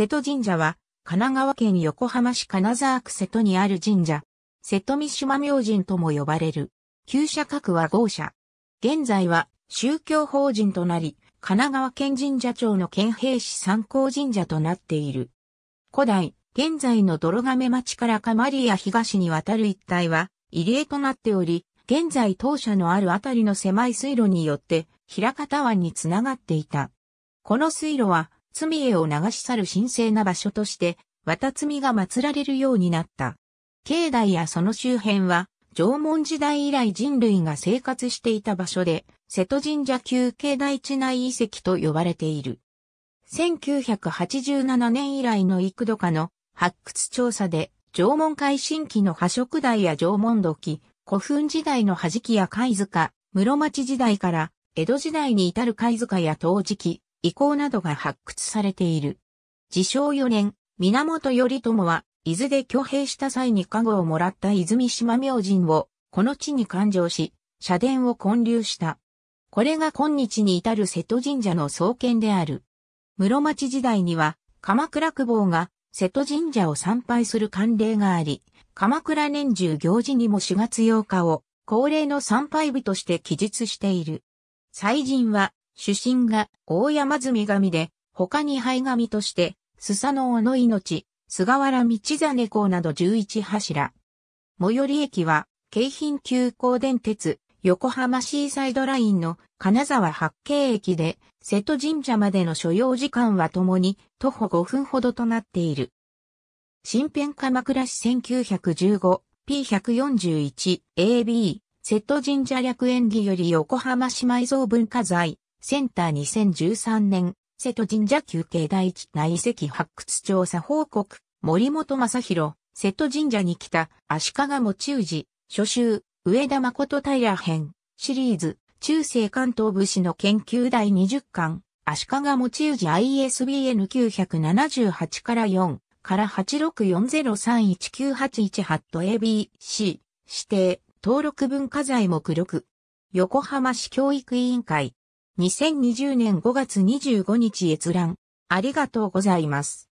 瀬戸神社は、神奈川県横浜市金沢区瀬戸にある神社。瀬戸三島明神とも呼ばれる。旧社格は豪社。現在は宗教法人となり、神奈川県神社庁の県兵士参考神社となっている。古代、現在の泥亀町から鎌リア東に渡る一帯は、入江となっており、現在当社のあるあたりの狭い水路によって、平方湾につながっていた。この水路は、罪を流し去る神聖な場所として、綿罪が祀られるようになった。境内やその周辺は、縄文時代以来人類が生活していた場所で、瀬戸神社旧境内地内遺跡と呼ばれている。1987年以来の幾度かの発掘調査で、縄文海新期の破食台や縄文土器、古墳時代の弾きや貝塚、室町時代から江戸時代に至る貝塚や陶磁器、遺構などが発掘されている。自称4年、源頼朝は、伊豆で挙兵した際に加護をもらった泉島明神を、この地に勘定し、社殿を建立した。これが今日に至る瀬戸神社の創建である。室町時代には、鎌倉久保が瀬戸神社を参拝する慣例があり、鎌倉年中行事にも4月8日を恒例の参拝日として記述している。祭神は主審が大山積神で、他に灰神として、スサノオの命、菅原道真公など11柱。最寄り駅は、京浜急行電鉄、横浜シーサイドラインの金沢八景駅で、瀬戸神社までの所要時間はともに徒歩5分ほどとなっている。新編鎌倉市 1915P141AB 瀬戸神社略演技より横浜市埋蔵文化財センター2013年、瀬戸神社休憩第一内遺跡発掘調査報告、森本正宏、瀬戸神社に来た、足利持氏、初集、上田誠平編、シリーズ、中世関東武士の研究第20巻、足利持氏 ISBN978 から4、から864031981と ABC、指定、登録文化財目録、横浜市教育委員会、2020年5月25日閲覧。ありがとうございます。